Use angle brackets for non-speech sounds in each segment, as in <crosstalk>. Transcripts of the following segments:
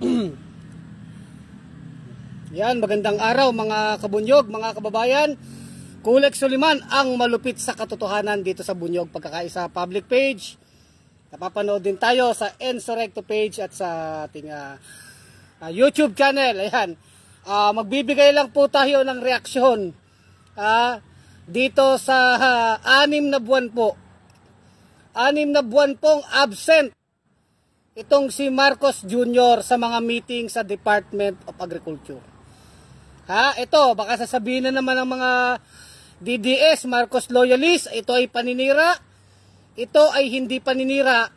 <clears throat> Yan, magandang araw mga kabunyog, mga kababayan. Kulek Suliman ang malupit sa katotohanan dito sa Bunyog Pagkakaisa public page. Napapanood din tayo sa Ensorecto page at sa ating uh, uh, YouTube channel. Ayan, uh, magbibigay lang po tayo ng reaksyon uh, dito sa uh, anim na buwan po. Anim na buwan pong absent itong si Marcos Jr. sa mga meeting sa Department of Agriculture. Ha, ito, baka sasabihin na naman ng mga DDS, Marcos Loyalist, ito ay paninira, ito ay hindi paninira,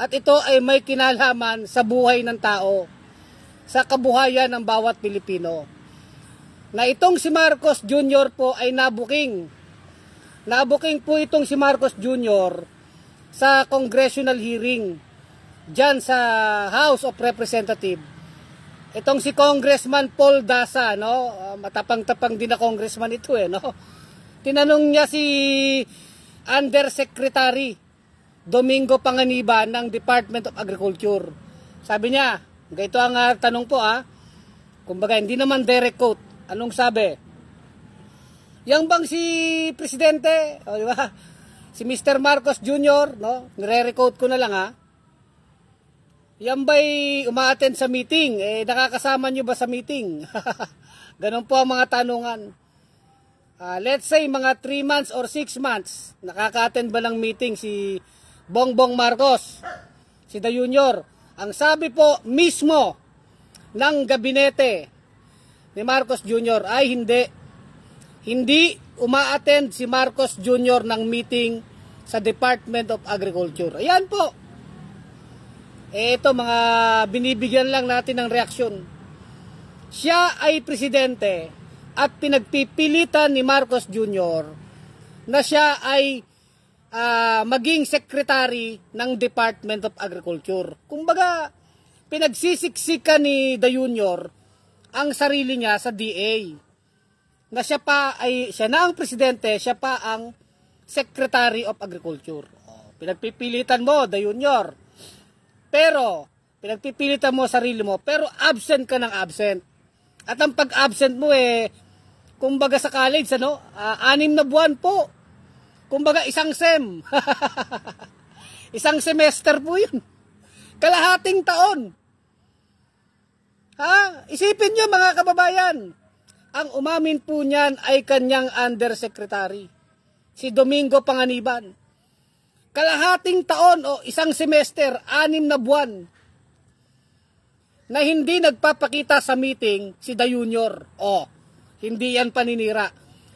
at ito ay may kinalaman sa buhay ng tao, sa kabuhayan ng bawat Pilipino. Na itong si Marcos Jr. po ay nabuking. Nabuking po itong si Marcos Jr. sa congressional hearing dyan sa House of Representative, itong si Congressman Paul Dasa, no? Ah, matapang-tapang din na congressman ito eh, no? Tinanong niya si Undersecretary Domingo Panganiban ng Department of Agriculture. Sabi niya, ito ang uh, tanong po ah, kumbaga hindi naman direct quote, anong sabi? Yang bang si presidente, oh, di ba? Si Mr. Marcos Jr., no? Nire-recode ko na lang ah. Yan ba'y umaattend sa meeting? Eh, nakakasama nyo ba sa meeting? <laughs> Ganon po ang mga tanungan. Uh, let's say mga 3 months or 6 months, nakaka-attend ba ng meeting si Bongbong Marcos, si The Junior? Ang sabi po mismo ng gabinete ni Marcos Jr. ay hindi. Hindi umaattend si Marcos Jr. ng meeting sa Department of Agriculture. Ayan po. Eh ito mga binibigyan lang natin ng reaksyon. Siya ay presidente at pinagpipilitan ni Marcos Jr. na siya ay uh, maging secretary ng Department of Agriculture. Kumbaga, pinagsisiksika ni the Jr. ang sarili niya sa DA. Na siya pa ay, siya na ang presidente, siya pa ang Secretary of Agriculture. Oh, pinagpipilitan mo, the Jr pero, pinagpipilitan mo sarili mo, pero absent ka ng absent. At ang pag-absent mo eh, kumbaga sa college, ano, uh, anim na buwan po. Kumbaga isang sem. <laughs> isang semester po yun. Kalahating taon. Ha? Isipin nyo mga kababayan. Ang umamin po niyan ay kanyang undersecretary. Si Domingo Panganiban kalahating taon o isang semester, anim na buwan, na hindi nagpapakita sa meeting si Da Junior. O, hindi yan paninira.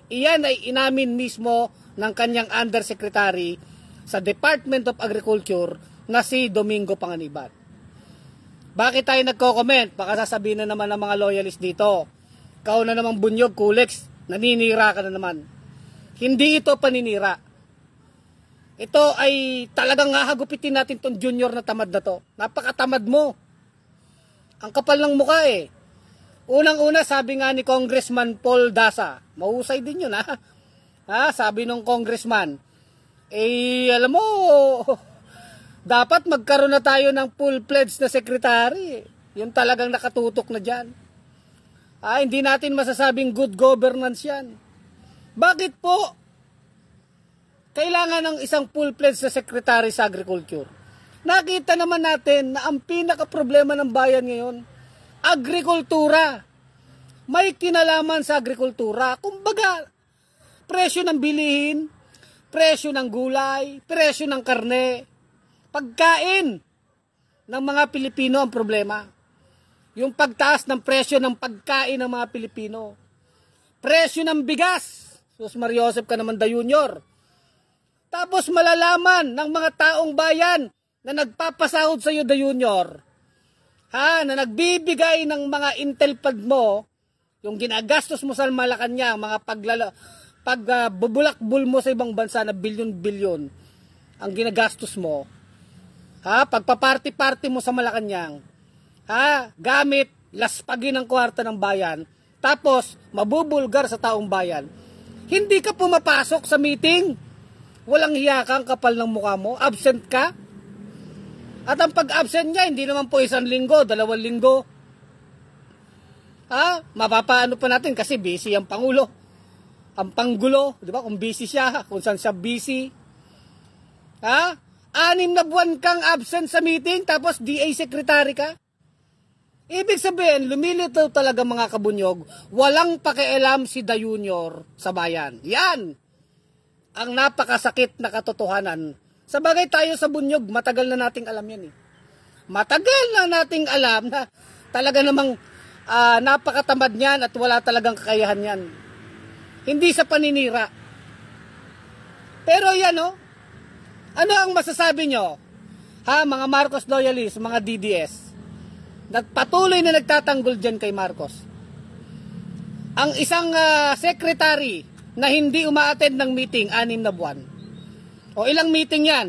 Iyan ay inamin mismo ng kanyang undersecretary sa Department of Agriculture na si Domingo Panganiban. Bakit tayo nagko-comment? Baka sasabihin na naman ng mga loyalist dito. Kau na namang bunyog, kuleks, naninira ka na naman. Hindi ito paninira. Ito ay talagang hahagupitin natin tong junior na tamad na to. Napakatamad mo. Ang kapal ng mukha eh. Unang-una sabi nga ni Congressman Paul Dasa, mahusay din yun ha. Ha, sabi ng congressman, eh alam mo, dapat magkaroon na tayo ng full-fledged na secretary. Yung talagang nakatutok na dyan. Ah, hindi natin masasabing good governance yan. Bakit po kailangan ng isang full-fledged na secretary sa agriculture. Nakita naman natin na ang pinaka-problema ng bayan ngayon, agrikultura. May kinalaman sa agrikultura. Kumbaga, presyo ng bilihin, presyo ng gulay, presyo ng karne, pagkain ng mga Pilipino ang problema. Yung pagtaas ng presyo ng pagkain ng mga Pilipino. Presyo ng bigas. Sus Mariosep ka naman da junior. Tapos malalaman ng mga taong bayan na nagpapasahod sa iyo the junior, ha, na nagbibigay ng mga intelpad mo, yung ginagastos mo sa Malacanang, mga paglala, pagbubulakbul ah, uh, mo sa ibang bansa na bilyon-bilyon ang ginagastos mo. Ha, pagpaparty-party mo sa Malacanang. Ha, gamit laspagin ng kwarta ng bayan. Tapos mabubulgar sa taong bayan. Hindi ka pumapasok sa meeting. Walang hiya ka, kapal ng mukha mo. Absent ka. At ang pag-absent niya, hindi naman po isang linggo, dalawang linggo. Ha? Mapapaano pa natin kasi busy ang Pangulo. Ang Panggulo, di ba? Kung busy siya, kung saan siya busy. Ha? Anim na buwan kang absent sa meeting, tapos DA secretary ka. Ibig sabihin, lumilito talaga mga kabunyog, walang pakialam si Da Junior sa bayan. Yan! ang napakasakit na katotohanan. Sabagay tayo sa bunyog, matagal na nating alam yan eh. Matagal na nating alam na talaga namang uh, napakatamad niyan at wala talagang kakayahan niyan. Hindi sa paninira. Pero yan oh, ano ang masasabi nyo? Ha, mga Marcos loyalists, mga DDS. na patuloy na nagtatanggol dyan kay Marcos. Ang isang uh, secretary na hindi umaattend ng meeting, anim na buwan. O ilang meeting yan?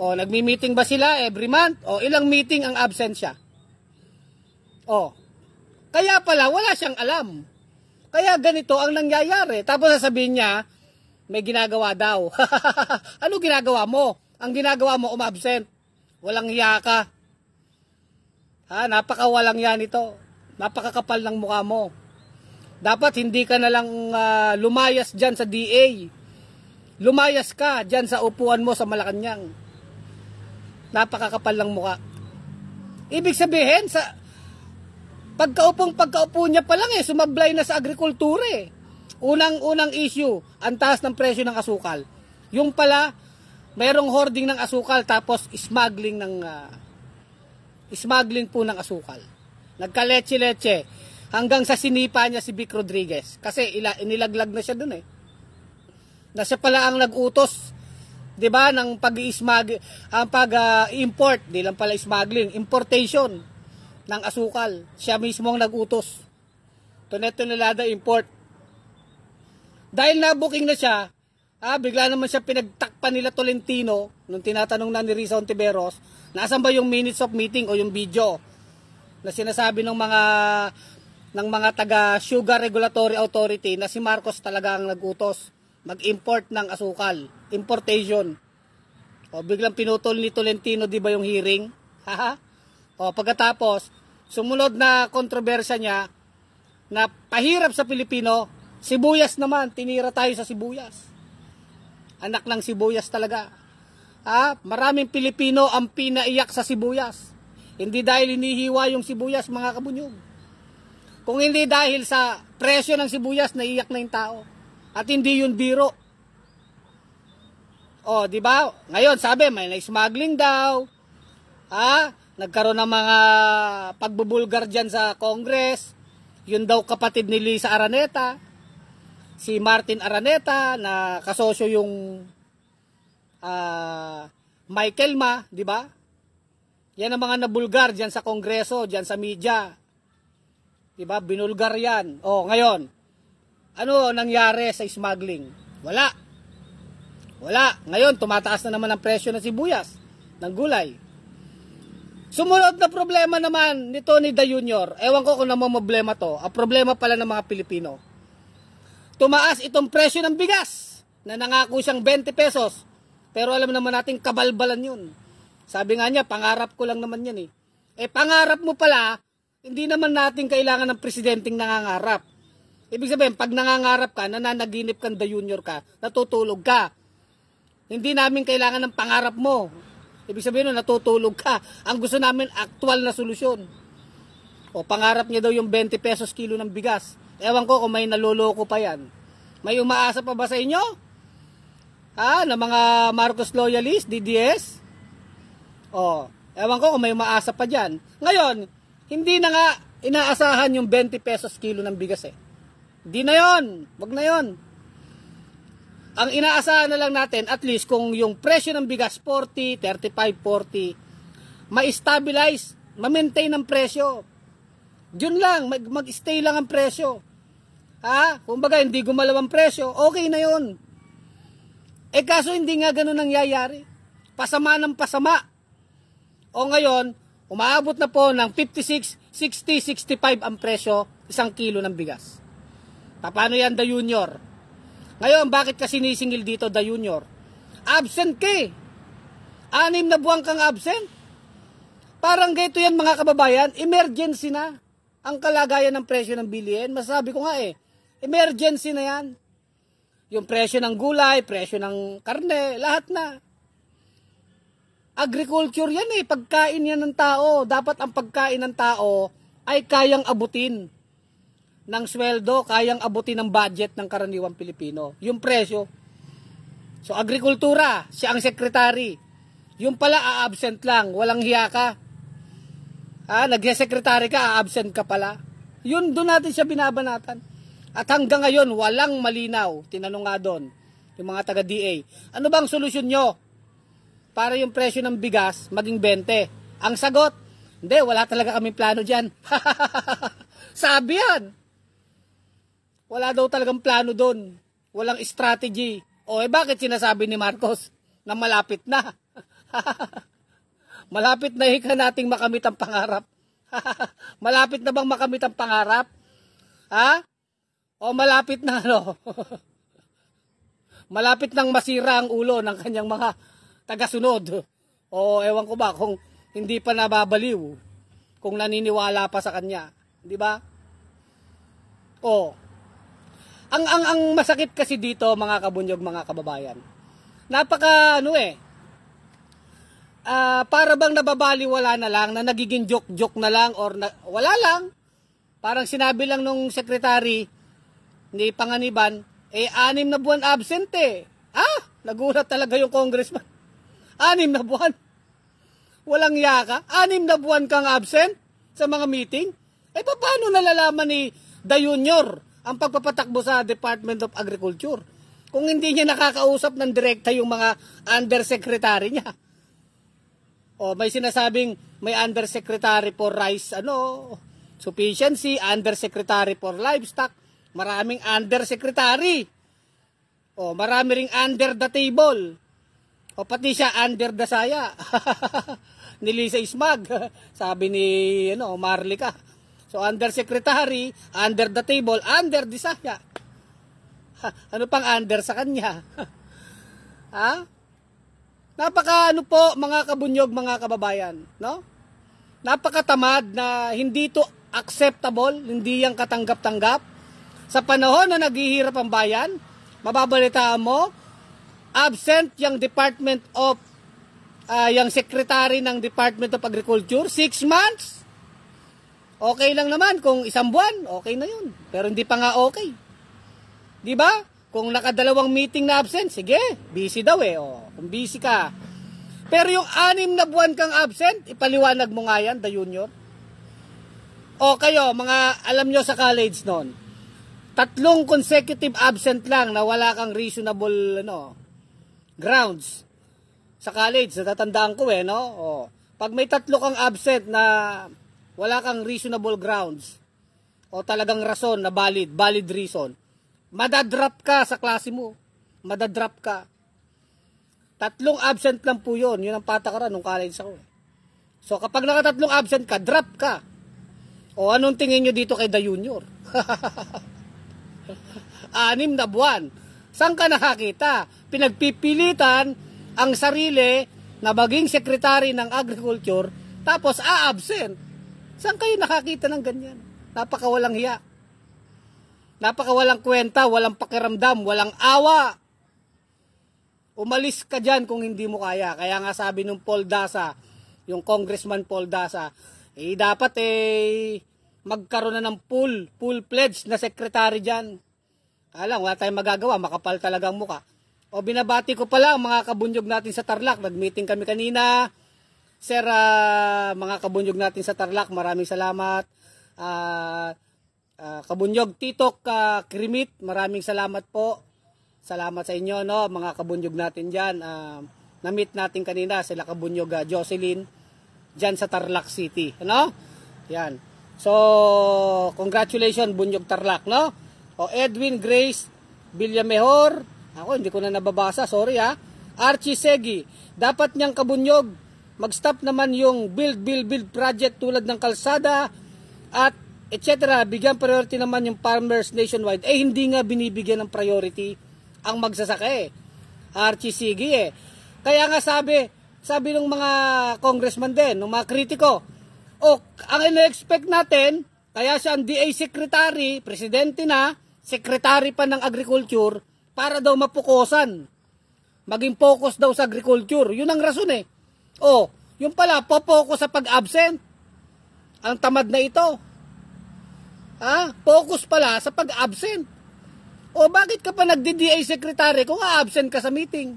O nagmi-meeting ba sila every month? O ilang meeting ang absensya? O, kaya pala wala siyang alam. Kaya ganito ang nangyayari. Tapos sasabihin niya, may ginagawa daw. <laughs> ano ginagawa mo? Ang ginagawa mo, umabsent. Walang hiya ka. Ha, napaka walang yan ito. Napakakapal ng mukha mo. Dapat hindi ka na lang uh, ah, lumayas diyan sa DA. Lumayas ka diyan sa upuan mo sa Malacanang. Napakakapal lang mukha. Ibig sabihin sa pagkaupong pagkaupo niya pa lang eh sumablay na sa agrikultura eh. Unang-unang issue, ang taas ng presyo ng asukal. Yung pala mayroong hoarding ng asukal tapos smuggling ng uh, smuggling po ng asukal. Nagka-leche-leche hanggang sa sinipa niya si Vic Rodriguez. Kasi ila, inilaglag na siya dun eh. Na siya pala ang nag-utos, 'di ba, ng pag-ismag ang pag-import, uh, di lang pala smuggling, importation ng asukal. Siya mismo ang nag-utos. nagutos. Tunetonelada import. Dahil nabuking na siya, ah, bigla naman siya pinagtakpan nila Tolentino nung tinatanong na ni Risa Ontiveros, nasan ba yung minutes of meeting o yung video na sinasabi ng mga ng mga taga Sugar Regulatory Authority na si Marcos talaga ang nagutos mag-import ng asukal, importation. O biglang pinutol ni Tolentino 'di ba yung hearing? <laughs> Haha. o pagkatapos, sumunod na kontrobersya niya na pahirap sa Pilipino, sibuyas naman, tinira tayo sa sibuyas. Anak ng sibuyas talaga. Ha? Maraming Pilipino ang pinaiyak sa sibuyas. Hindi dahil inihiwa yung sibuyas, mga kabunyog. Kung hindi dahil sa presyo ng sibuyas, naiyak na yung tao. At hindi yun biro. O, di ba? Ngayon, sabi, may na-smuggling daw. Ha? Nagkaroon ng mga pagbubulgar dyan sa Congress. Yun daw kapatid ni Lisa Araneta. Si Martin Araneta na kasosyo yung uh, Michael Ma, di ba? Yan ang mga nabulgar dyan sa Kongreso, dyan sa media Diba? Binulgar yan. O, oh, ngayon, ano nangyari sa smuggling? Wala. Wala. Ngayon, tumataas na naman ang presyo ng sibuyas, ng gulay. Sumunod na problema naman ni Tony Da Junior. Ewan ko kung namang problema to. Ang problema pala ng mga Pilipino. Tumaas itong presyo ng bigas na nangako siyang 20 pesos. Pero alam naman natin kabalbalan yun. Sabi nga niya, pangarap ko lang naman yan eh. Eh pangarap mo pala, hindi naman natin kailangan ng presidenteng nangangarap. Ibig sabihin, pag nangangarap ka, nananaginip kang the junior ka, natutulog ka. Hindi namin kailangan ng pangarap mo. Ibig sabihin, natutulog ka. Ang gusto namin, aktual na solusyon. O pangarap niya daw yung 20 pesos kilo ng bigas. Ewan ko kung may naloloko pa yan. May umaasa pa ba sa inyo? Ha? Na mga Marcos Loyalist, DDS? O, ewan ko kung may umaasa pa dyan. Ngayon, hindi na nga inaasahan yung 20 pesos kilo ng bigas eh. Hindi na yon, wag na yon. Ang inaasahan na lang natin, at least kung yung presyo ng bigas 40, 35, 40, ma-stabilize, ma-maintain ang presyo. Yun lang, mag-stay lang ang presyo. Ha? Kumbaga, hindi gumalaw ang presyo, okay na yon. Eh kaso hindi nga ganun nangyayari. Pasama ng pasama. O ngayon, Umaabot na po ng 56, 60, 65 ang presyo isang kilo ng bigas. Paano yan, the junior? Ngayon, bakit kasi sinisingil dito, the junior? Absent ka eh. Anim na buwan kang absent. Parang gayto yan mga kababayan, emergency na ang kalagayan ng presyo ng bilihin. Masabi ko nga eh, emergency na yan. Yung presyo ng gulay, presyo ng karne, lahat na agriculture yan eh. Pagkain yan ng tao. Dapat ang pagkain ng tao ay kayang abutin ng sweldo, kayang abutin ng budget ng karaniwang Pilipino. Yung presyo. So, agrikultura, siya ang sekretary. Yung pala, a absent lang. Walang hiya ka. Ha? Nagsesekretary ka, a absent ka pala. Yun, doon natin siya binabanatan. At hanggang ngayon, walang malinaw. Tinanong nga doon, yung mga taga-DA. Ano bang solusyon nyo? para yung presyo ng bigas maging 20. Ang sagot, hindi, wala talaga kami plano dyan. <laughs> Sabi yan. Wala daw talagang plano doon. Walang strategy. O eh bakit sinasabi ni Marcos na malapit na? <laughs> malapit na hika nating makamit ang pangarap. <laughs> malapit na bang makamit ang pangarap? Ha? O malapit na ano? malapit nang masira ang ulo ng kanyang mga tagasunod. O ewan ko ba kung hindi pa nababaliw, kung naniniwala pa sa kanya, 'di ba? O ang ang ang masakit kasi dito mga kabunyog, mga kababayan. Napaka ano eh, uh, para bang nababaliwala na lang na nagiging joke-joke na lang or na, wala lang. Parang sinabi lang nung secretary ni Panganiban, eh anim na buwan absente. eh. Ah, nagulat talaga yung congressman. Anim na buwan. Walang yaka. Anim na buwan kang absent sa mga meeting. Eh paano nalalaman ni Da Junior ang pagpapatakbo sa Department of Agriculture? Kung hindi niya nakakausap ng direkta yung mga undersecretary niya. O may sinasabing may undersecretary for rice ano sufficiency, undersecretary for livestock, maraming undersecretary. O marami ring under the table. O pati siya under the saya. <laughs> ni Lisa Ismag. <laughs> Sabi ni ano, Marlica. So under secretary, under the table, under the saya. <laughs> ano pang under sa kanya? ha? Napaka ano po mga kabunyog, mga kababayan, no? Napakatamad na hindi to acceptable, hindi yan katanggap-tanggap. Sa panahon na naghihirap ang bayan, mababalitaan mo, absent yung Department of uh, yung secretary ng Department of Agriculture 6 months okay lang naman kung isang buwan okay na yun pero hindi pa nga okay di ba kung nakadalawang meeting na absent sige busy daw eh oh kung busy ka pero yung anim na buwan kang absent ipaliwanag mo nga yan the junior o kayo mga alam nyo sa college noon tatlong consecutive absent lang na wala kang reasonable ano grounds sa college, natatandaan ko eh, no? Oh. Pag may tatlo kang absent na wala kang reasonable grounds o talagang rason na valid, valid reason, madadrop ka sa klase mo. Madadrop ka. Tatlong absent lang po yun. Yun ang patakaran nung college ako. Eh. So kapag nakatatlong absent ka, drop ka. O anong tingin nyo dito kay The Junior? <laughs> Anim na buwan. Saan ka nakakita? pinagpipilitan ang sarili na maging sekretary ng agriculture tapos a-absent. Saan kayo nakakita ng ganyan? Napakawalang hiya. Napakawalang kwenta, walang pakiramdam, walang awa. Umalis ka dyan kung hindi mo kaya. Kaya nga sabi nung Paul Dasa, yung Congressman Paul Dasa, eh dapat eh magkaroon na ng full, full pledge na secretary dyan. Alam, wala tayong magagawa, makapal talaga ang muka. O binabati ko pala ang mga kabunyog natin sa Tarlac. Nag-meeting kami kanina. Sir, uh, mga kabunyog natin sa Tarlac, maraming salamat. Uh, ah, uh, ah, kabunjog Titok uh, Krimit, maraming salamat po. Salamat sa inyo, no, mga kabunyog natin dyan. Uh, na-meet natin kanina sila kabunjog uh, Jocelyn dyan sa Tarlac City. Ano? Yan. So, congratulations Bunyog Tarlac, no? O Edwin Grace Villamehor, ako, hindi ko na nababasa. Sorry ha. Archie Segi, dapat niyang kabunyog. Mag-stop naman yung build, build, build project tulad ng kalsada at etc. Bigyan priority naman yung farmers nationwide. Eh, hindi nga binibigyan ng priority ang magsasaka eh. Archie Segi eh. Kaya nga sabi, sabi ng mga congressman din, ng mga kritiko, o oh, ang ina-expect natin, kaya siya ang DA secretary, presidente na, secretary pa ng agriculture, para daw mapukosan. Maging focus daw sa agriculture. Yun ang rason eh. Oh, yung pala, po-focus sa pag-absent. Ang tamad na ito. Ha? Focus pala sa pag-absent. O bakit ka pa nagdi-DA secretary kung absent ka sa meeting?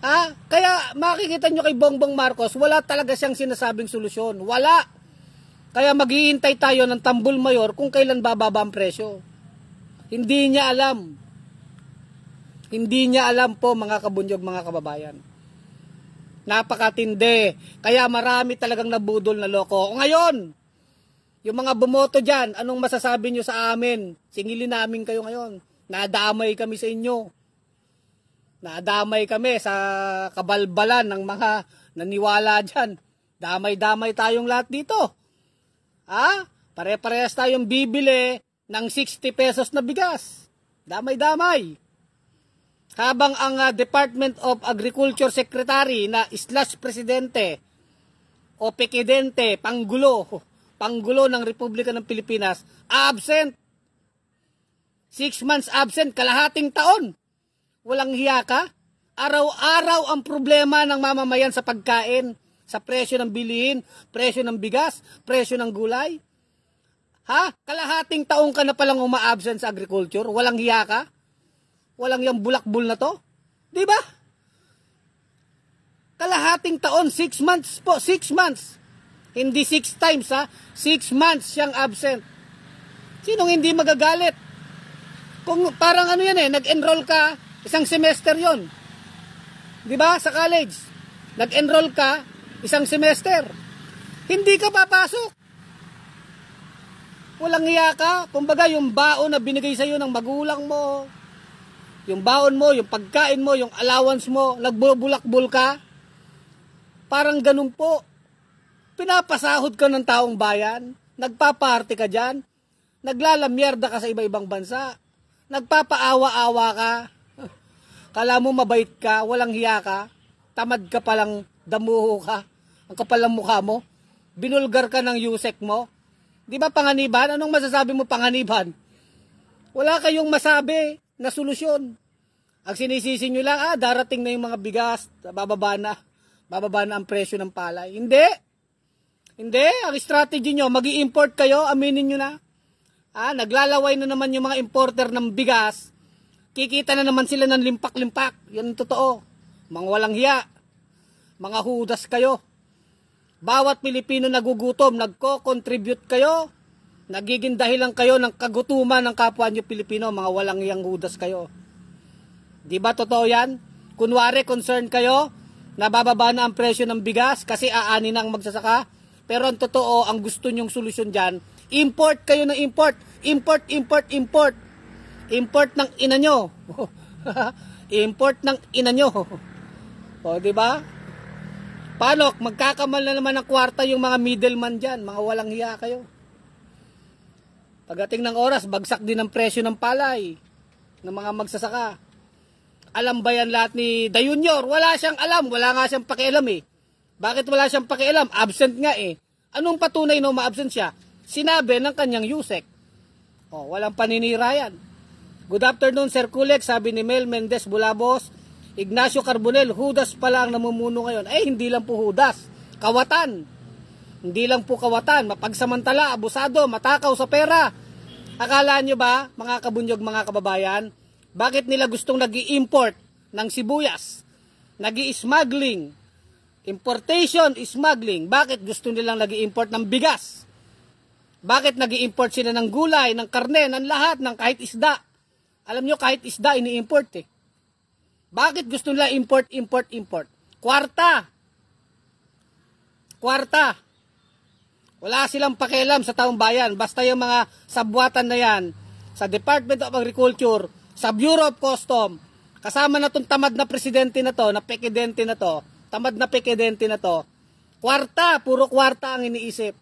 Ha? Kaya makikita nyo kay Bongbong Marcos, wala talaga siyang sinasabing solusyon. Wala. Kaya maghihintay tayo ng tambol mayor kung kailan bababa ang presyo. Hindi niya alam. Hindi niya alam po mga kabunyog, mga kababayan. Napakatindi. Kaya marami talagang nabudol na loko. Ngayon, yung mga bumoto dyan, anong masasabi nyo sa amin? Singilin namin kayo ngayon. Nadamay kami sa inyo. Nadamay kami sa kabalbalan ng mga naniwala dyan. Damay-damay tayong lahat dito. Ha? Ah, pare-parehas tayong bibili, ng 60 pesos na bigas. Damay-damay. Habang ang uh, Department of Agriculture Secretary na slash presidente o pekidente, panggulo, panggulo ng Republika ng Pilipinas, absent. Six months absent, kalahating taon. Walang hiya ka. Araw-araw ang problema ng mamamayan sa pagkain, sa presyo ng bilihin, presyo ng bigas, presyo ng gulay Ha? Kalahating taong ka na palang umaabsent sa agriculture? Walang hiya ka? Walang yung bulakbul na to? Di ba? Kalahating taon, 6 months po, 6 months. Hindi 6 times ha, 6 months siyang absent. Sinong hindi magagalit? Kung parang ano yan eh, nag-enroll ka, isang semester yon. Di ba? Sa college. Nag-enroll ka, isang semester. Hindi ka papasok. Walang hiya ka. Kumbaga, yung baon na binigay sa'yo ng magulang mo, yung baon mo, yung pagkain mo, yung allowance mo, nagbubulakbol ka. Parang ganun po. Pinapasahod ka ng taong bayan. Nagpaparte ka dyan. Naglalamyerda ka sa iba-ibang bansa. Nagpapaawa-awa ka. <laughs> Kala mo mabait ka, walang hiya ka. Tamad ka palang damuho ka. Ang kapal ng mukha mo. Binulgar ka ng yusek mo Di ba panganiban? Anong masasabi mo panganiban? Wala kayong masabi na solusyon. Ang sinisisi nyo lang, ah, darating na yung mga bigas, bababa na, bababa na ang presyo ng palay. Hindi. Hindi. Ang strategy nyo, mag import kayo, aminin nyo na. Ah, naglalaway na naman yung mga importer ng bigas. Kikita na naman sila ng limpak-limpak. Yan ang totoo. Mga walang hiya. Mga hudas kayo. Bawat Pilipino nagugutom, nagko-contribute kayo. Nagiging dahilan kayo ng kagutuman ng kapwa nyo Pilipino, mga walang yang hudas kayo. Di ba totoo yan? Kunwari, concern kayo, nabababa na ang presyo ng bigas kasi aani na ang magsasaka. Pero ang totoo, ang gusto nyong solusyon dyan, import kayo ng import. Import, import, import. Import ng ina nyo. <laughs> import ng ina nyo. <laughs> O, di ba? Paano? Magkakamal na naman ng kwarta yung mga middleman dyan. Mga walang hiya kayo. Pagdating ng oras, bagsak din ang presyo ng palay ng mga magsasaka. Alam ba yan lahat ni Da Junior? Wala siyang alam. Wala nga siyang pakialam eh. Bakit wala siyang pakialam? Absent nga eh. Anong patunay na ma-absent siya? Sinabi ng kanyang Yusek. Oh, walang paninira yan. Good afternoon, Sir Kulek, sabi ni Mel Mendez Bulabos. Ignacio Carbonel, Hudas pala ang namumuno ngayon. Eh, hindi lang po Judas. Kawatan. Hindi lang po kawatan. Mapagsamantala, abusado, matakaw sa pera. Akala nyo ba, mga kabunyog, mga kababayan, bakit nila gustong nag import ng sibuyas? nag smuggling Importation, smuggling. Bakit gusto nilang nag import ng bigas? Bakit nag import sila ng gulay, ng karne, ng lahat, ng kahit isda? Alam nyo, kahit isda, ini-import eh. Bakit gusto nila import, import, import? Kwarta. Kwarta. Wala silang pakialam sa taong bayan. Basta yung mga sabwatan na yan sa Department of Agriculture, sa Bureau of Custom, kasama na tong tamad na presidente na to, na pekidente na to, tamad na pekidente na to, kwarta, puro kwarta ang iniisip.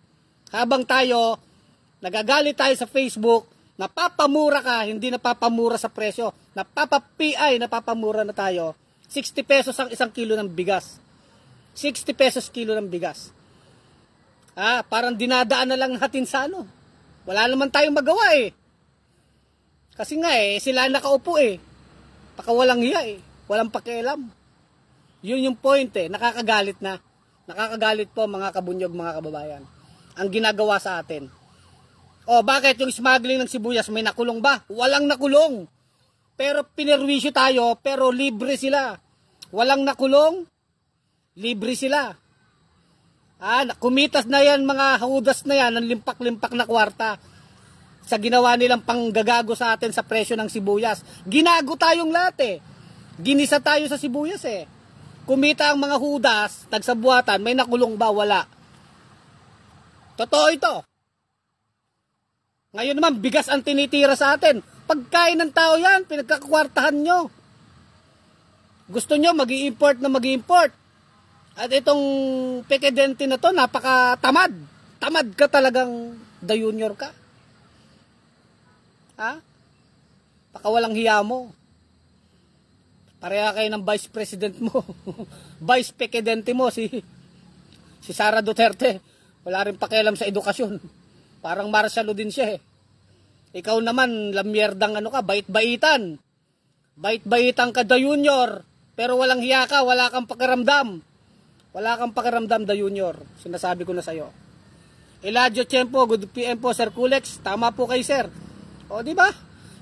Habang tayo, nagagalit tayo sa Facebook, Napapamura ka, hindi napapamura sa presyo. Napapa-PI, napapamura na tayo. 60 pesos ang isang kilo ng bigas. 60 pesos kilo ng bigas. Ah, parang dinadaan na lang natin sa ano. Wala naman tayong magawa eh. Kasi nga eh, sila nakaupo eh. Paka walang hiya eh. Walang pakialam. Yun yung point eh. Nakakagalit na. Nakakagalit po mga kabunyog, mga kababayan. Ang ginagawa sa atin. O bakit yung smuggling ng sibuyas may nakulong ba? Walang nakulong. Pero pinerwisyo tayo pero libre sila. Walang nakulong, libre sila. Ah, kumitas na yan mga hudas na yan ng limpak-limpak na kwarta sa ginawa nilang panggagago sa atin sa presyo ng sibuyas. Ginago tayong lahat eh. Ginisa tayo sa sibuyas eh. Kumita ang mga hudas, tagsabuatan, may nakulong ba? Wala. Totoo ito. Ngayon naman, bigas ang tinitira sa atin. Pagkain ng tao yan, pinagkakwartahan nyo. Gusto nyo, mag import na mag import At itong pekedente na to, napakatamad. Tamad ka talagang the junior ka. Ha? Baka walang hiya mo. Pareha kayo ng vice president mo. <laughs> vice pekedente mo, si, si Sara Duterte. Wala rin pakialam sa edukasyon. Parang marsyalo din siya eh. Ikaw naman, lamyerdang ano ka, bait-baitan. Bait-baitan ka, da junior. Pero walang hiya ka, wala kang pakiramdam. Wala kang pakiramdam, da junior. Sinasabi ko na sa'yo. Eladio Tiempo, good PM po, Sir Kulex. Tama po kay Sir. O, di ba?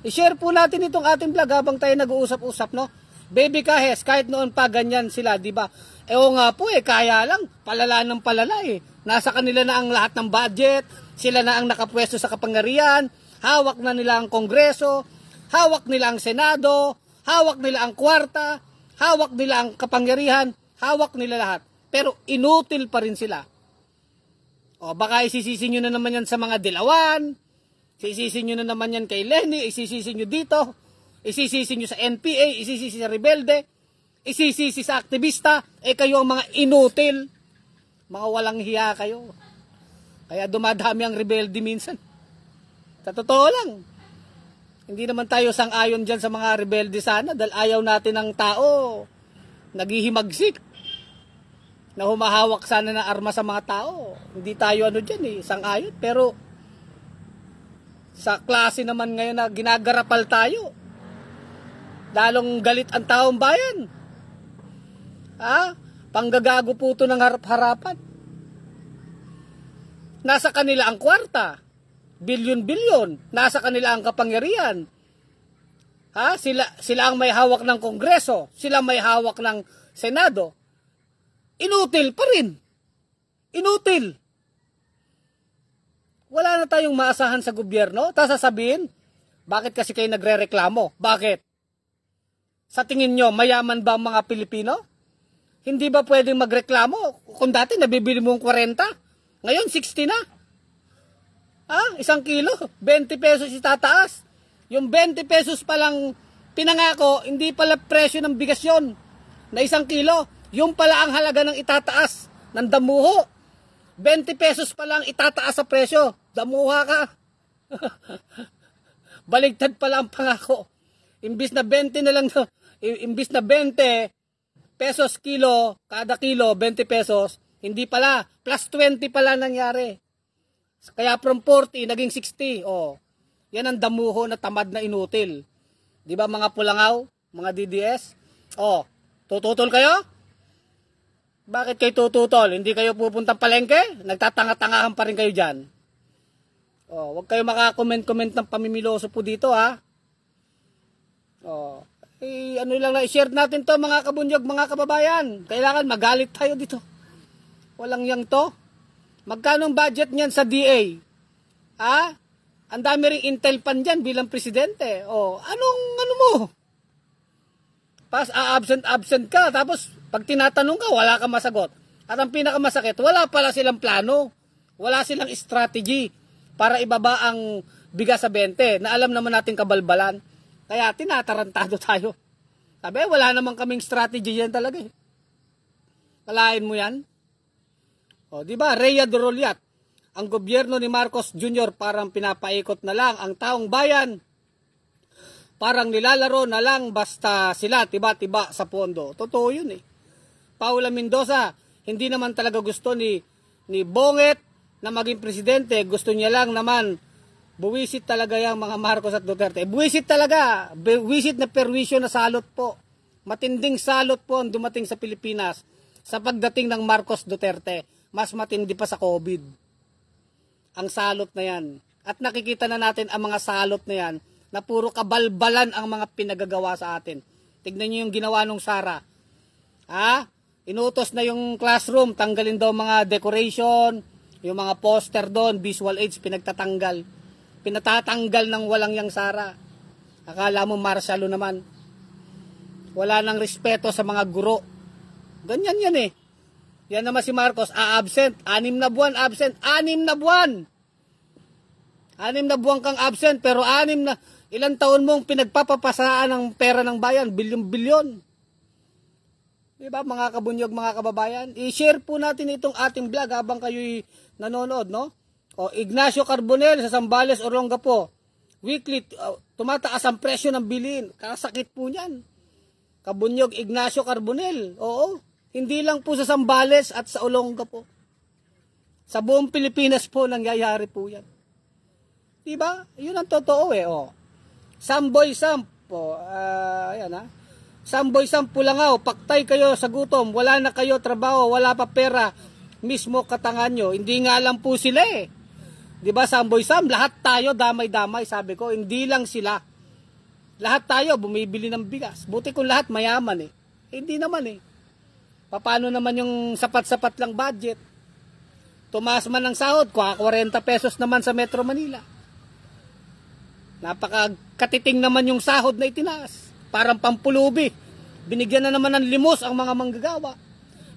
I-share po natin itong ating vlog habang tayo nag-uusap-usap, no? Baby Kahes, kahit noon pa ganyan sila, di ba? E o nga po eh, kaya lang, palala ng palala eh. Nasa kanila na ang lahat ng budget, sila na ang nakapwesto sa kapangyarihan, hawak na nila ang Kongreso, hawak nila ang Senado, hawak nila ang kwarta, hawak nila ang kapangyarihan, hawak nila lahat. Pero inutil pa rin sila. O baka isisisi nyo na naman yan sa mga dilawan, isisisi nyo na naman yan kay Lenny, isisisi nyo dito, isisisi nyo sa NPA, isisisi sa rebelde, isisisi sa aktivista, eh kayo ang mga inutil, mga walang hiya kayo. Kaya dumadami ang rebelde minsan. Sa totoo lang. Hindi naman tayo sang-ayon dyan sa mga rebelde sana dahil ayaw natin ng tao naghihimagsik na humahawak sana ng arma sa mga tao. Hindi tayo ano dyan eh, sang-ayon. Pero sa klase naman ngayon na ginagarapal tayo, lalong galit ang taong bayan. Ha? Ah, panggagago po ito ng harap-harapan. Nasa kanila ang kwarta. Bilyon-bilyon. Nasa kanila ang kapangyarihan. Ha? Sila, sila ang may hawak ng Kongreso. Sila may hawak ng Senado. Inutil pa rin. Inutil. Wala na tayong maasahan sa gobyerno. Tapos sasabihin, bakit kasi kayo nagre-reklamo? Bakit? Sa tingin nyo, mayaman ba ang mga Pilipino? Hindi ba pwedeng magreklamo? Kung dati nabibili mo ng 40, ngayon, 60 na. Ah, isang kilo, 20 pesos itataas. Yung 20 pesos palang pinangako, hindi pala presyo ng bigas yun na isang kilo. Yung pala ang halaga ng itataas ng damuho. 20 pesos palang itataas sa presyo. Damuha ka. <laughs> Baligtad pala ang pangako. Imbis na 20 na lang, <laughs> imbis na 20 pesos kilo, kada kilo, 20 pesos, hindi pala. Plus 20 pala nangyari. Kaya from 40, naging 60. Oh. Yan ang damuho na tamad na inutil. Di ba mga pulangaw? Mga DDS? Oh. Tututol kayo? Bakit kayo tututol? Hindi kayo pupuntang palengke? Nagtatanga-tangahan pa rin kayo diyan. Oh, wag kayo makakomment-comment ng pamimiloso po dito ha. Oh, eh, ano lang na i-share natin to mga kabunyog, mga kababayan. Kailangan magalit tayo dito. Walang yang to. Magkano ang budget niyan sa DA? Ha? Ang dami ring intel pan dyan bilang presidente. O, anong ano mo? Pas ah, absent-absent ka, tapos pag tinatanong ka, wala kang masagot. At ang pinakamasakit, wala pala silang plano. Wala silang strategy para ibaba ang bigas sa 20 na alam naman natin kabalbalan. Kaya tinatarantado <laughs> tayo. Sabi, wala naman kaming strategy yan talaga eh. mo yan. O, di ba? Rhea Dorolyat. Ang gobyerno ni Marcos Jr. parang pinapaikot na lang ang taong bayan. Parang nilalaro na lang basta sila tiba-tiba sa pondo. Totoo yun eh. Paula Mendoza, hindi naman talaga gusto ni ni Bonget na maging presidente. Gusto niya lang naman buwisit talaga yung mga Marcos at Duterte. Eh, buwisit talaga. Buwisit na perwisyo na salot po. Matinding salot po ang dumating sa Pilipinas sa pagdating ng Marcos Duterte mas matindi pa sa COVID. Ang salot na yan. At nakikita na natin ang mga salot na yan na puro kabalbalan ang mga pinagagawa sa atin. Tignan nyo yung ginawa nung Sara. Ha? Inutos na yung classroom, tanggalin daw mga decoration, yung mga poster doon, visual aids, pinagtatanggal. Pinatatanggal ng walang yang Sara. Akala mo Marshalo naman. Wala nang respeto sa mga guro. Ganyan yan eh. Yan naman si Marcos, a-absent. Anim na buwan, absent. Anim na buwan! Anim na buwan kang absent, pero anim na, ilang taon mong pinagpapapasaan ng pera ng bayan, bilyon-bilyon. Diba mga kabunyog, mga kababayan? I-share po natin itong ating vlog habang kayo'y nanonood, no? O Ignacio Carbonel sa Sambales, Oronga po. Weekly, uh, tumataas ang presyo ng bilin. Kasakit po niyan. Kabunyog Ignacio Carbonel. Oo. Hindi lang po sa Sambales at sa Olongga po. Sa buong Pilipinas po nangyayari po yan. Diba? Yun ang totoo eh. Oh. Samboy Samp. Po. Uh, ah, yan ha. Ah. Samboy Samp Pulangaw. Ah, oh. Paktay kayo sa gutom. Wala na kayo trabaho. Wala pa pera. Mismo katangan nyo. Hindi nga lang po sila eh. Diba Samboy Samp? Lahat tayo damay-damay sabi ko. Hindi lang sila. Lahat tayo bumibili ng bigas. Buti kung lahat mayaman eh. eh hindi naman eh. Paano naman yung sapat-sapat lang budget? Tumaas man ang sahod, kuha 40 pesos naman sa Metro Manila. Napakakatiting naman yung sahod na itinaas. Parang pampulubi. Binigyan na naman ng limos ang mga manggagawa.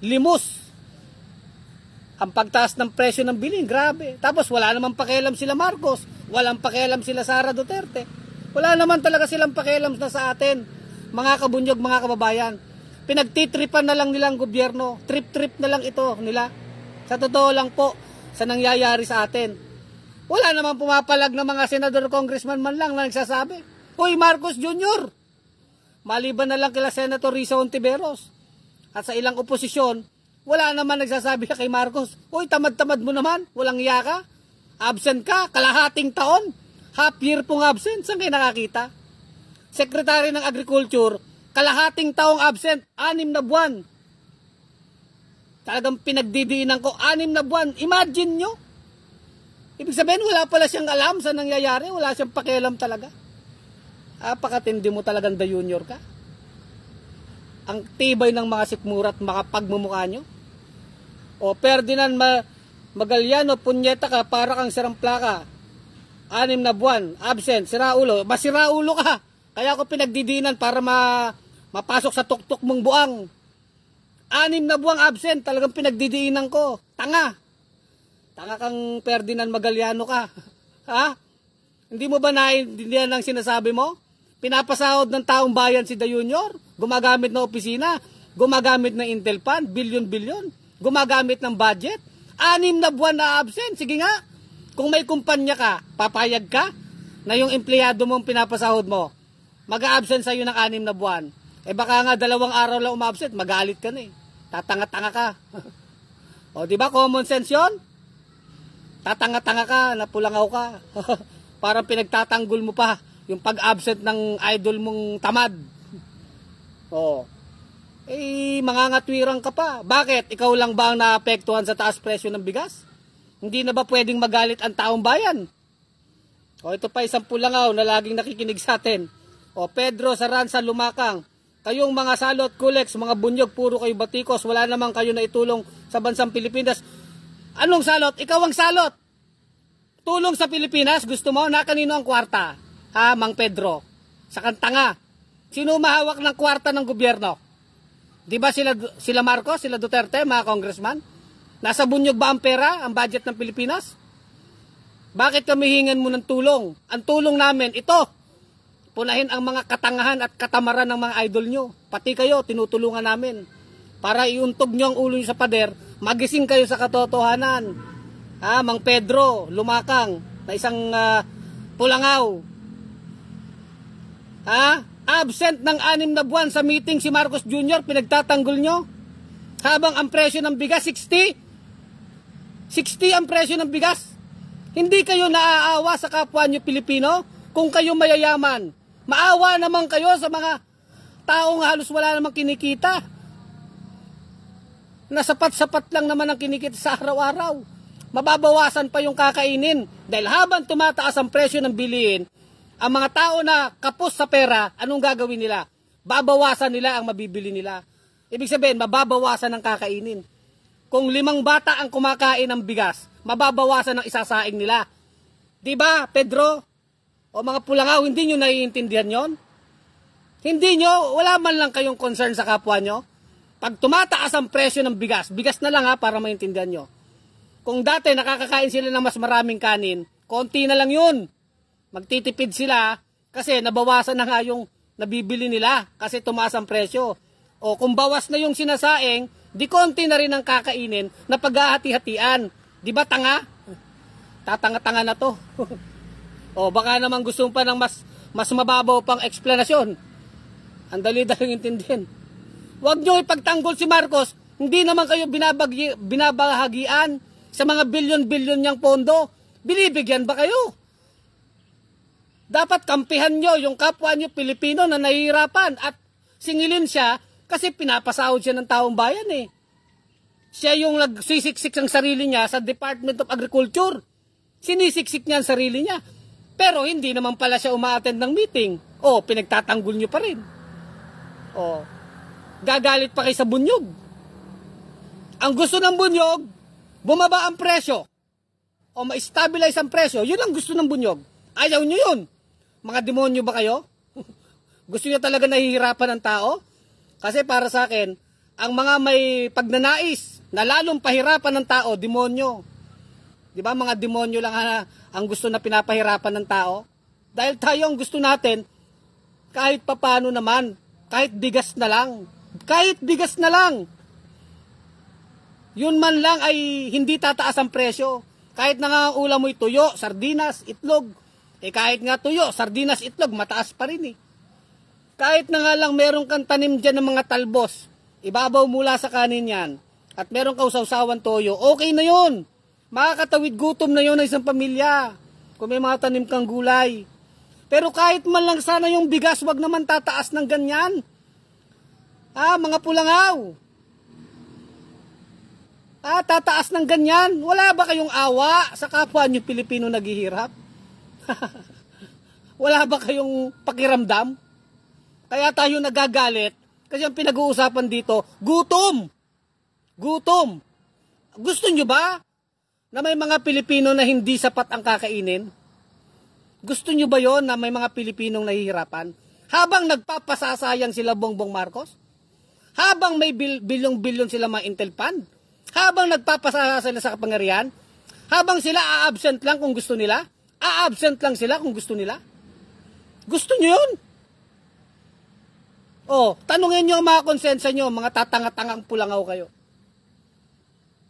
Limos. Ang pagtaas ng presyo ng bilin, grabe. Tapos wala naman pakialam sila Marcos. Walang pakialam sila Sara Duterte. Wala naman talaga silang pakialam na sa atin, mga kabunyog, mga kababayan pinagtitripan na lang nilang gobyerno. Trip-trip na lang ito nila. Sa totoo lang po, sa nangyayari sa atin. Wala naman pumapalag ng mga senador, congressman man lang na nagsasabi. Hoy Marcos Jr. Maliban na lang kila Senator Risa Ontiveros. At sa ilang oposisyon, wala naman nagsasabi <laughs> kay Marcos, Hoy tamad-tamad mo naman, walang iya ka. Absent ka, kalahating taon. Half year pong absent, saan kayo nakakita? Sekretary ng Agriculture, Kalahating taong absent, anim na buwan. Talagang pinagdidiinan ko, anim na buwan. Imagine nyo. Ibig sabihin, wala pala siyang alam sa nangyayari. Wala siyang pakialam talaga. Apakatindi ah, mo talagang the junior ka. Ang tibay ng mga sikmura at makapagmumukha nyo. O Ferdinand Ma Magaliano, punyeta ka, para kang sirang plaka. Anim na buwan, absent, siraulo. Basiraulo ka. Kaya ako pinagdidinan para ma mapasok sa tuktok mong buang. Anim na buwang absent, talagang pinagdidiinan ko. Tanga. Tanga kang Ferdinand Magaliano ka. <laughs> ha? Hindi mo ba naiintindihan ang sinasabi mo? Pinapasahod ng taong bayan si Da Junior, gumagamit ng opisina, gumagamit ng Intel Fund, bilyon-bilyon, gumagamit ng budget. Anim na buwan na absent, sige nga. Kung may kumpanya ka, papayag ka na yung empleyado mong pinapasahod mo, mag absent sa'yo ng anim na buwan. Eh baka nga dalawang araw lang umabsent, magalit ka na eh. Tatanga-tanga ka. <laughs> o di ba common sense 'yon? Tatanga-tanga ka, napulangaw ka. <laughs> Parang pinagtatanggol mo pa yung pag-absent ng idol mong tamad. <laughs> O. Eh mangangatwirang ka pa. Bakit ikaw lang ba ang naapektuhan sa taas presyo ng bigas? Hindi na ba pwedeng magalit ang taong bayan? O ito pa isang pulangaw na laging nakikinig sa atin o Pedro Saransa Lumakang. Kayong mga salot, kuleks, mga bunyog, puro kayo batikos, wala naman kayo na itulong sa bansang Pilipinas. Anong salot? Ikaw ang salot! Tulong sa Pilipinas, gusto mo? Na kanino ang kwarta? Ha, Mang Pedro? Sa kantanga. Sino mahawak ng kwarta ng gobyerno? Di ba sila, sila Marcos, sila Duterte, mga congressman? Nasa bunyog ba ang pera, ang budget ng Pilipinas? Bakit kami hingan mo ng tulong? Ang tulong namin, ito, punahin ang mga katangahan at katamaran ng mga idol nyo. Pati kayo, tinutulungan namin. Para iuntog nyo ang ulo nyo sa pader, magising kayo sa katotohanan. Ha, Mang Pedro, lumakang, na isang uh, pulangaw. Ha? Absent ng anim na buwan sa meeting si Marcos Jr., pinagtatanggol nyo? Habang ang presyo ng bigas, 60? 60 ang presyo ng bigas? Hindi kayo naaawa sa kapwa nyo Pilipino kung kayo mayayaman. Maawa naman kayo sa mga taong halos wala namang kinikita. Nasapat-sapat lang naman ang kinikita sa araw-araw. Mababawasan pa yung kakainin. Dahil habang tumataas ang presyo ng bilihin, ang mga tao na kapos sa pera, anong gagawin nila? Babawasan nila ang mabibili nila. Ibig sabihin, mababawasan ang kakainin. Kung limang bata ang kumakain ng bigas, mababawasan ang isasaing nila. 'Di ba, Pedro? O mga pulangaw, hindi nyo naiintindihan yon? Hindi nyo, wala man lang kayong concern sa kapwa nyo. Pag tumataas ang presyo ng bigas, bigas na lang ha para maintindihan nyo. Kung dati nakakakain sila ng mas maraming kanin, konti na lang yun. Magtitipid sila kasi nabawasan na nga yung nabibili nila kasi tumaas ang presyo. O kung bawas na yung sinasaing, di konti na rin ang kakainin na pag-ahati-hatian. Di ba tanga? Tatanga-tanga na to. <laughs> O baka naman gusto pa ng mas mas mababaw pang eksplanasyon. Ang dali-daling intindihin. Huwag nyo ipagtanggol si Marcos. Hindi naman kayo binabagi, binabahagian sa mga bilyon-bilyon niyang pondo. Binibigyan ba kayo? Dapat kampihan nyo yung kapwa nyo Pilipino na nahihirapan at singilin siya kasi pinapasahod siya ng taong bayan eh. Siya yung nagsisiksik ng sarili niya sa Department of Agriculture. Sinisiksik niya ang sarili niya. Pero hindi naman pala siya umaattend ng meeting. O, pinagtatanggol nyo pa rin. O, gagalit pa kayo sa bunyog. Ang gusto ng bunyog, bumaba ang presyo. O ma-stabilize ang presyo, yun ang gusto ng bunyog. Ayaw nyo yun. Mga demonyo ba kayo? <laughs> gusto nyo talaga nahihirapan ang tao? Kasi para sa akin, ang mga may pagnanais na lalong pahirapan ng tao, demonyo. Di ba mga demonyo lang ha, ah, ang gusto na pinapahirapan ng tao? Dahil tayo ang gusto natin, kahit papano naman, kahit bigas na lang, kahit bigas na lang, yun man lang ay hindi tataas ang presyo. Kahit na nga ulam mo'y tuyo, sardinas, itlog, eh kahit nga tuyo, sardinas, itlog, mataas pa rin eh. Kahit na nga lang meron kang tanim dyan ng mga talbos, ibabaw mula sa kanin yan, at meron ka usawsawan toyo, okay na yun makakatawid gutom na yon ng isang pamilya kung may mga tanim kang gulay. Pero kahit man lang sana yung bigas, wag naman tataas ng ganyan. Ha, ah, mga pulangaw. Ah, tataas ng ganyan. Wala ba kayong awa sa kapwa niyo Pilipino naghihirap? <laughs> Wala ba kayong pakiramdam? Kaya tayo nagagalit kasi ang pinag-uusapan dito, gutom. Gutom. Gusto nyo ba na may mga Pilipino na hindi sapat ang kakainin? Gusto nyo ba yon na may mga Pilipinong nahihirapan? Habang nagpapasasayang sila Bongbong Marcos? Habang may bil- bilyong-bilyon sila mga Intel Fund? Habang nagpapasasayang sila sa kapangyarihan? Habang sila a-absent lang kung gusto nila? A-absent lang sila kung gusto nila? Gusto nyo yun? Oh, tanungin nyo ang mga konsensya nyo, mga tatangatangang tangang pulangaw kayo.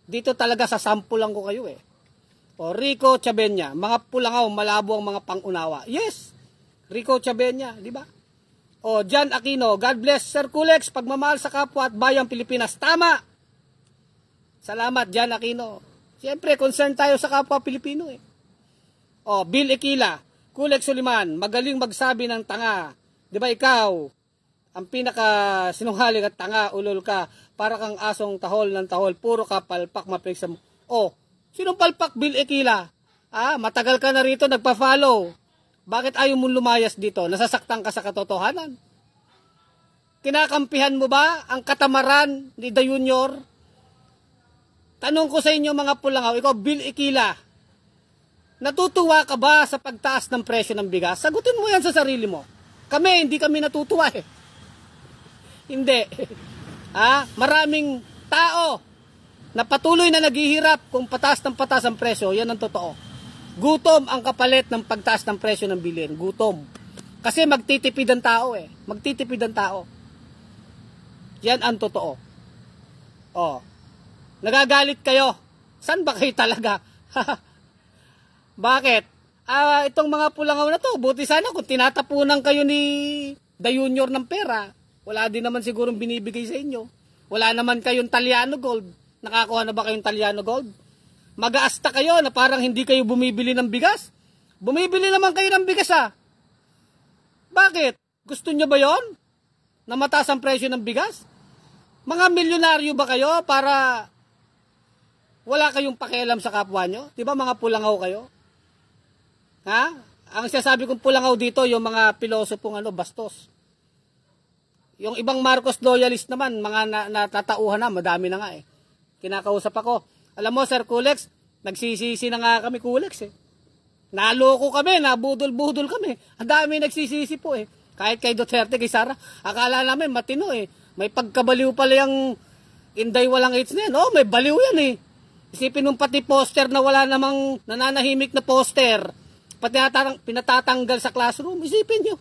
Dito talaga sa sample lang ko kayo eh. O Rico Chabenya, mga pulangaw, malabo ang mga pangunawa. Yes, Rico Chabenya, di ba? O Jan Aquino, God bless Sir Kulex, pagmamahal sa kapwa at bayang Pilipinas. Tama! Salamat Jan Aquino. Siyempre, concern tayo sa kapwa Pilipino eh. O Bill Ikila, Kulex Suliman, magaling magsabi ng tanga. Di ba ikaw, ang pinaka sinungaling at tanga, ulol ka para kang asong tahol ng tahol, puro ka palpak maplex mo. Oh, sinong palpak Bill Ekila? Ah, matagal ka na rito nagpa-follow. Bakit ayaw mo lumayas dito? Nasasaktan ka sa katotohanan. Kinakampihan mo ba ang katamaran ni The Junior? Tanong ko sa inyo mga pulangaw, ikaw Bill Ikila, natutuwa ka ba sa pagtaas ng presyo ng bigas? Sagutin mo yan sa sarili mo. Kami, hindi kami natutuwa eh. hindi. <laughs> ah, maraming tao na patuloy na naghihirap kung pataas ng patas ang presyo, yan ang totoo. Gutom ang kapalit ng pagtaas ng presyo ng bilhin. Gutom. Kasi magtitipid ang tao eh. Magtitipid ang tao. Yan ang totoo. Oh. Nagagalit kayo. San ba kayo talaga? <laughs> Bakit? Ah, itong mga pulangaw na to, buti sana kung tinatapunan kayo ni The Junior ng pera, wala din naman sigurong binibigay sa inyo. Wala naman kayong Taliano Gold. Nakakuha na ba kayong Taliano Gold? Mag-aasta kayo na parang hindi kayo bumibili ng bigas. Bumibili naman kayo ng bigas ah. Bakit? Gusto nyo ba yon? Na mataas ang presyo ng bigas? Mga milyonaryo ba kayo para wala kayong pakialam sa kapwa nyo? Di ba mga pulangaw kayo? Ha? Ang sasabi kong pulangaw dito, yung mga pilosopong ano, bastos. Yung ibang Marcos loyalist naman, mga na, natatauhan na, madami na nga eh. Kinakausap ako. Alam mo, Sir Kulex, nagsisisi na nga kami Kulex eh. Naloko kami, nabudol-budol kami. Ang dami nagsisisi po eh. Kahit kay Duterte, kay Sara, akala namin matino eh. May pagkabaliw pala yung inday walang AIDS na yan. Oh, may baliw yan eh. Isipin mong pati poster na wala namang nananahimik na poster. Pati pinatatanggal sa classroom. Isipin nyo.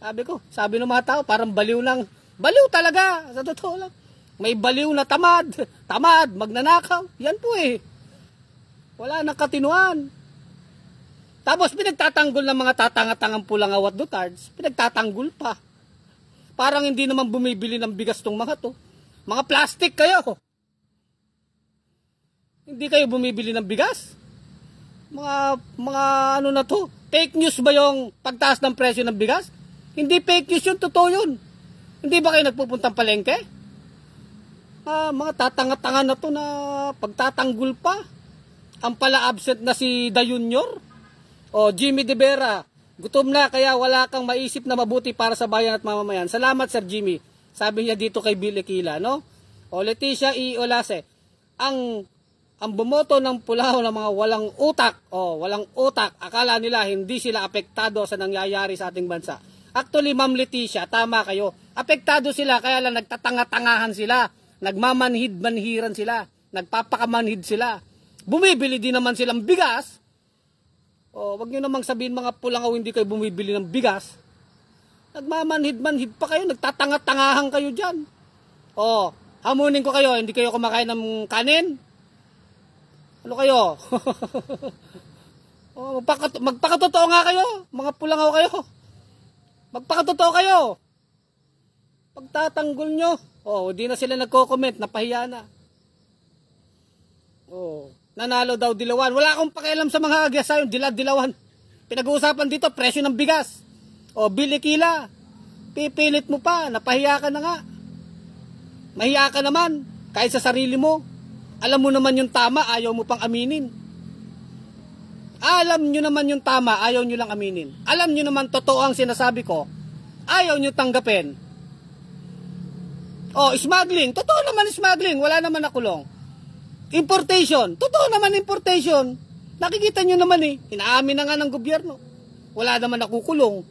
Sabi ko, sabi ng mga tao, parang baliw lang. Baliw talaga, sa totoo lang. May baliw na tamad, tamad, magnanakaw. Yan po eh. Wala nang katinuan. Tapos pinagtatanggol ng mga tatanga-tangang pulang awat dutards, pinagtatanggol pa. Parang hindi naman bumibili ng bigas tong mga to. Mga plastic kayo. Hindi kayo bumibili ng bigas. Mga, mga ano na to. Fake news ba yung pagtaas ng presyo ng bigas? Hindi fake news yun, totoo yun. Hindi ba kayo nagpupuntang palengke? Ah, mga tatanga-tanga na to na pagtatanggol pa. Ang pala absent na si Da Junior o Jimmy De Vera. Gutom na kaya wala kang maisip na mabuti para sa bayan at mamamayan. Salamat Sir Jimmy. Sabi niya dito kay Billy Kila, no? O Leticia E. Olase. Ang ang bumoto ng Pulao ng mga walang utak, o walang utak, akala nila hindi sila apektado sa nangyayari sa ating bansa Actually, Ma'am Leticia, tama kayo. Apektado sila, kaya lang nagtatanga-tangahan sila. Nagmamanhid-manhiran sila. Nagpapakamanhid sila. Bumibili din naman silang bigas. O, wag niyo namang sabihin mga pulangaw hindi kayo bumibili ng bigas. Nagmamanhid-manhid pa kayo, nagtatanga-tangahan kayo diyan. O, hamunin ko kayo, hindi kayo kumakain ng kanin. Ano kayo? <laughs> o, magpakatotoo nga kayo, mga pulangaw kayo. Magpakatotoo kayo. Pagtatanggol nyo, oh, di na sila nagko-comment, napahiya na. Oh, nanalo daw dilawan. Wala akong pakialam sa mga agyasayon, dilad dilawan. Pinag-uusapan dito, presyo ng bigas. O, oh, kila. Pipilit mo pa, napahiya ka na nga. Mahiya ka naman, kahit sa sarili mo. Alam mo naman yung tama, ayaw mo pang aminin. Alam nyo naman yung tama, ayaw nyo lang aminin. Alam nyo naman totoo ang sinasabi ko, ayaw nyo tanggapin. Oh, smuggling. Totoo naman smuggling. Wala naman nakulong. Importation. Totoo naman importation. Nakikita nyo naman eh. Inaamin na nga ng gobyerno. Wala naman nakukulong.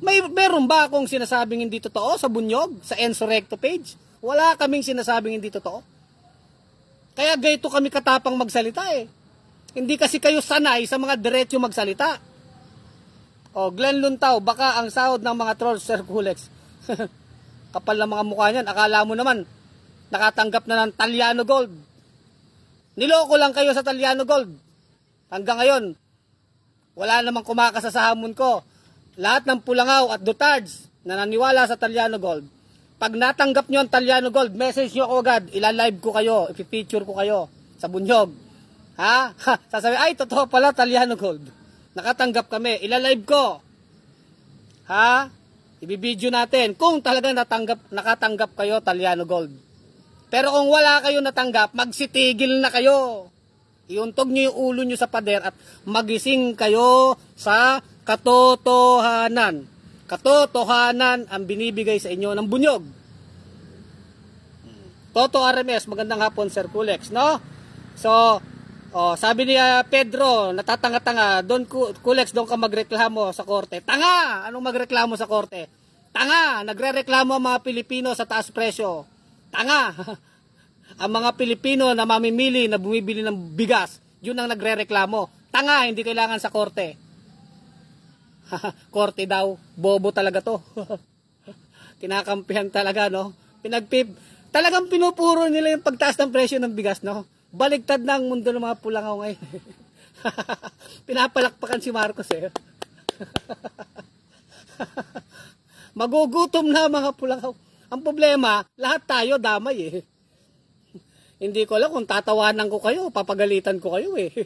May, meron ba akong sinasabing hindi totoo sa bunyog? Sa Enso Recto page? Wala kaming sinasabing hindi totoo. Kaya gayto kami katapang magsalita eh. Hindi kasi kayo sanay sa mga diretso magsalita. O, Glenn Luntaw, baka ang sahod ng mga trolls, Sir Kulex. <laughs> Kapal ng mga mukha niyan. Akala mo naman, nakatanggap na ng Taliano Gold. Niloko lang kayo sa Taliano Gold. Hanggang ngayon, wala namang kumakasa sa hamon ko. Lahat ng pulangaw at dutards na naniwala sa Taliano Gold. Pag natanggap nyo ang Taliano Gold, message nyo ako agad. Ilalive ko kayo, ipipicture ko kayo sa bunyog. Ha? Sasabi, ay, totoo pala, Taliano Gold. Nakatanggap kami. Ilalive ko. Ha? Ibi-video natin kung talaga natanggap, nakatanggap kayo, Taliano Gold. Pero kung wala kayo natanggap, magsitigil na kayo. Iuntog niyo yung ulo niyo sa pader at magising kayo sa katotohanan. Katotohanan ang binibigay sa inyo ng bunyog. Toto RMS, magandang hapon Sir Kulex, no? So, Oh, sabi ni ah, Pedro, natatanga-tanga, Don Kulex, doon ka magreklamo sa korte. Tanga! Anong magreklamo sa korte? Tanga! Nagrereklamo ang mga Pilipino sa taas presyo. Tanga! <laughs> ang mga Pilipino na mamimili na bumibili ng bigas, yun ang nagrereklamo. Tanga, hindi kailangan sa korte. <laughs> korte daw, bobo talaga to. <laughs> Kinakampihan talaga, no? Pinagpip, talagang pinupuro nila yung pagtaas ng presyo ng bigas, no? Baligtad na ang mundo ng mga pulangaw ngayon. <laughs> Pinapalakpakan si Marcos eh. <laughs> Magugutom na mga pulangaw. Ang problema, lahat tayo damay eh. Hindi ko alam kung tatawanan ko kayo, papagalitan ko kayo eh. <laughs>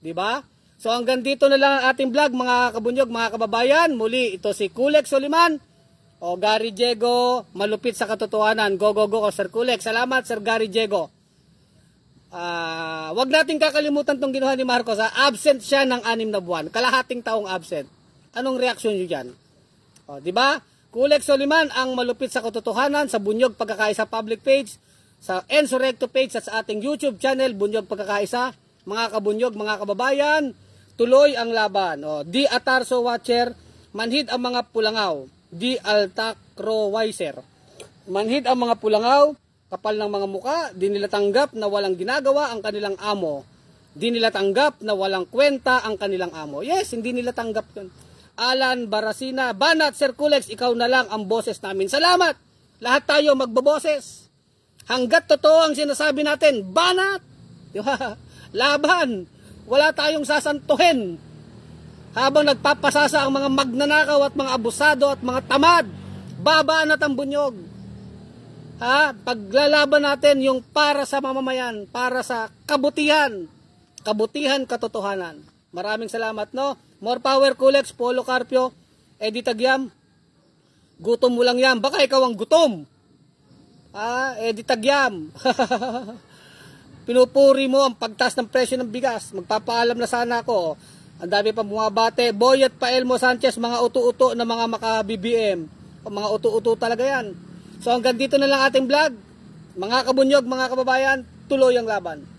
'Di ba? So hanggang dito na lang ang ating vlog mga kabunyog, mga kababayan. Muli, ito si Kulek Soliman o Gary Diego, malupit sa katotohanan. Go, go, go, Sir Kulek. Salamat, Sir Gary Diego. Uh, wag nating kakalimutan tong ginawa ni Marcos. Ha? Ah. Absent siya ng anim na buwan. Kalahating taong absent. Anong reaksyon niyo diyan? Oh, di ba? Kulek Soliman ang malupit sa katotohanan sa Bunyog Pagkakaisa public page, sa Enzo Recto page at sa ating YouTube channel Bunyog Pagkakaisa. Mga kabunyog, mga kababayan, tuloy ang laban. Oh, di Atarso Watcher, manhid ang mga pulangaw. Di Altacro Wiser. Manhid ang mga pulangaw, kapal ng mga muka, di nila tanggap na walang ginagawa ang kanilang amo. Di nila tanggap na walang kwenta ang kanilang amo. Yes, hindi nila tanggap yun. Alan, Barasina, Banat, Sir Kulex, ikaw na lang ang boses namin. Salamat! Lahat tayo magbaboses. Hanggat totoo ang sinasabi natin, banat! <laughs> Di ba? Laban! Wala tayong sasantuhin habang nagpapasasa ang mga magnanakaw at mga abusado at mga tamad, baba at ang bunyog. Ha? Paglalaban natin yung para sa mamamayan, para sa kabutihan. Kabutihan, katotohanan. Maraming salamat, no? More power, Kulex, Polo Carpio, Eddie Tagyam. Gutom mo lang yan. Baka ikaw ang gutom. Ah, Eddie Tagyam. <laughs> Pinupuri mo ang pagtas ng presyo ng bigas. Magpapaalam na sana ako. Ang dami pa bumabate. Boyet at Paelmo Sanchez, mga uto-uto na mga maka-BBM. Mga uto-uto talaga yan. So hanggang dito na lang ating vlog. Mga kabunyog, mga kababayan, tuloy ang laban.